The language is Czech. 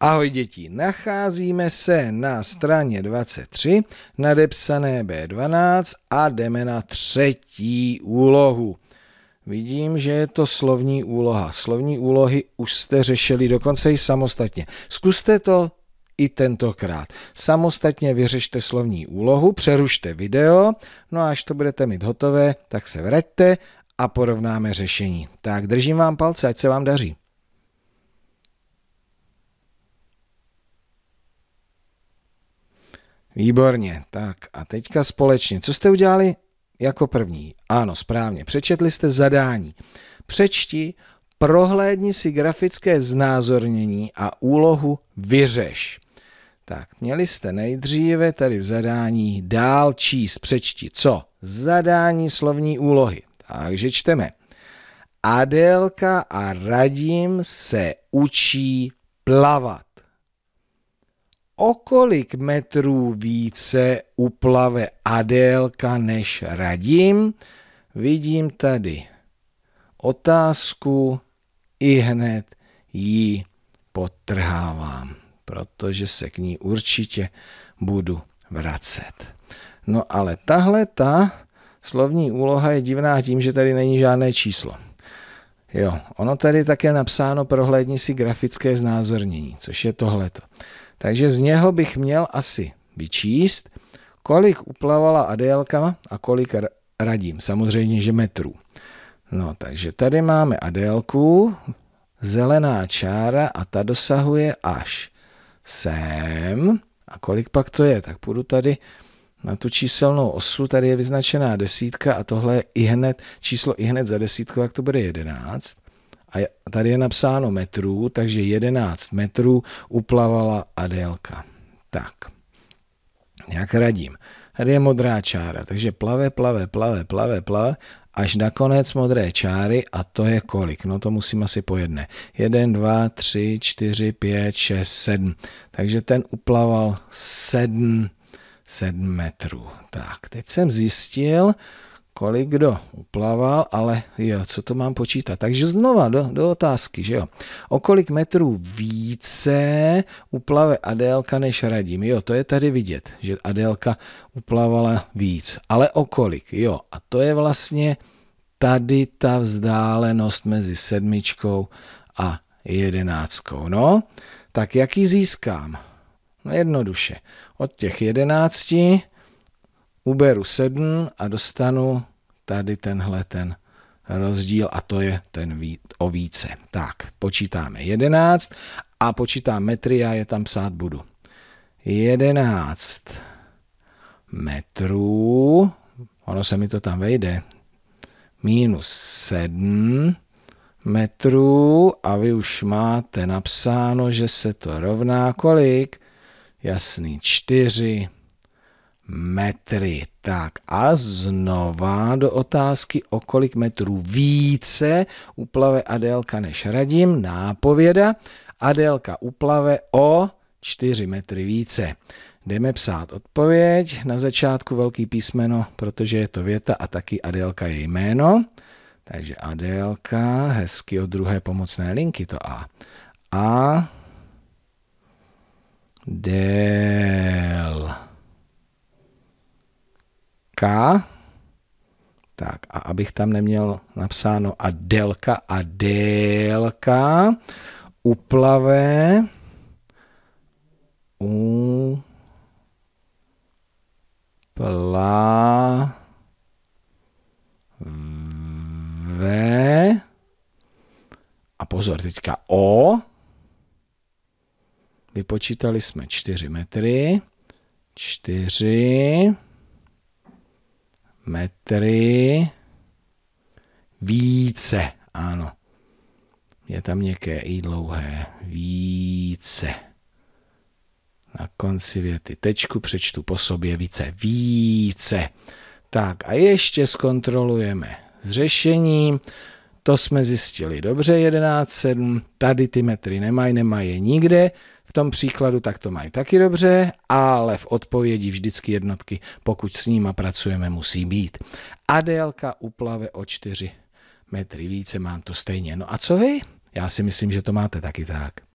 Ahoj děti, nacházíme se na straně 23, nadepsané B12 a jdeme na třetí úlohu. Vidím, že je to slovní úloha. Slovní úlohy už jste řešili dokonce i samostatně. Zkuste to i tentokrát. Samostatně vyřešte slovní úlohu, přerušte video, no a až to budete mít hotové, tak se vraťte a porovnáme řešení. Tak držím vám palce, ať se vám daří. Výborně, tak a teďka společně. Co jste udělali jako první? Ano, správně, přečetli jste zadání. Přečti, prohlédni si grafické znázornění a úlohu vyřeš. Tak, měli jste nejdříve tady v zadání dál číst, přečti, co? Zadání slovní úlohy. Takže čteme. Adélka a Radim se učí plavat o kolik metrů více uplave Adélka než Radim, vidím tady otázku, i hned ji potrhávám, protože se k ní určitě budu vracet. No ale tahle ta slovní úloha je divná tím, že tady není žádné číslo. Jo, ono tady je také napsáno prohlédni si grafické znázornění, což je tohleto. Takže z něho bych měl asi vyčíst, kolik uplavala Adélka a kolik radím. Samozřejmě, že metrů. No, takže tady máme Adélku, zelená čára a ta dosahuje až sem. A kolik pak to je? Tak půjdu tady na tu číselnou osu, tady je vyznačená desítka a tohle je i hned, číslo i hned za desítkou, jak to bude jedenáct. A tady je napsáno metrů, takže 11 metrů uplavala Adélka. Tak, jak radím. Tady je modrá čára, takže plave, plave, plave, plave, plave, až nakonec modré čáry a to je kolik? No to musím asi po jedné. 1, 2, 3, 4, 5, 6, 7. Takže ten uplaval 7, 7 metrů. Tak, teď jsem zjistil, kolik kdo uplaval, ale jo, co to mám počítat. Takže znova do, do otázky, že jo. O kolik metrů více uplave Adélka než Radim? Jo, to je tady vidět, že Adélka uplavala víc. Ale o kolik? Jo, a to je vlastně tady ta vzdálenost mezi sedmičkou a jedenáctkou. No, tak jak ji získám? No jednoduše, od těch jedenácti uberu 7 a dostanu tady tenhle ten rozdíl a to je ten o více. Tak, počítáme 11 a počítám metry, a je tam psát budu. 11 metrů, ono se mi to tam vejde, minus 7 metrů a vy už máte napsáno, že se to rovná kolik? Jasný, 4 metrů metry. Tak a znova do otázky, o kolik metrů více uplave Adélka než Radim, nápověda. Adélka uplave o 4 metry více. Jdeme psát odpověď. Na začátku velký písmeno, protože je to věta a taky Adélka je jméno. Takže Adélka, hezky od druhé pomocné linky to A. A D K. Tak a abych tam neměl napsáno a délka a délka, uplavé, u plá v, a pozor, teďka o vypočítali jsme 4 metry, 4 metry. Více, ano. Je tam měkké i dlouhé. Více. Na konci věty tečku přečtu po sobě více. Více. Tak a ještě zkontrolujeme s řešením. To jsme zjistili dobře, 11,7, tady ty metry nemají, nemají je nikde, v tom příkladu tak to mají taky dobře, ale v odpovědi vždycky jednotky, pokud s nima pracujeme, musí být. A délka uplave o 4 metry více, mám to stejně. No a co vy? Já si myslím, že to máte taky tak.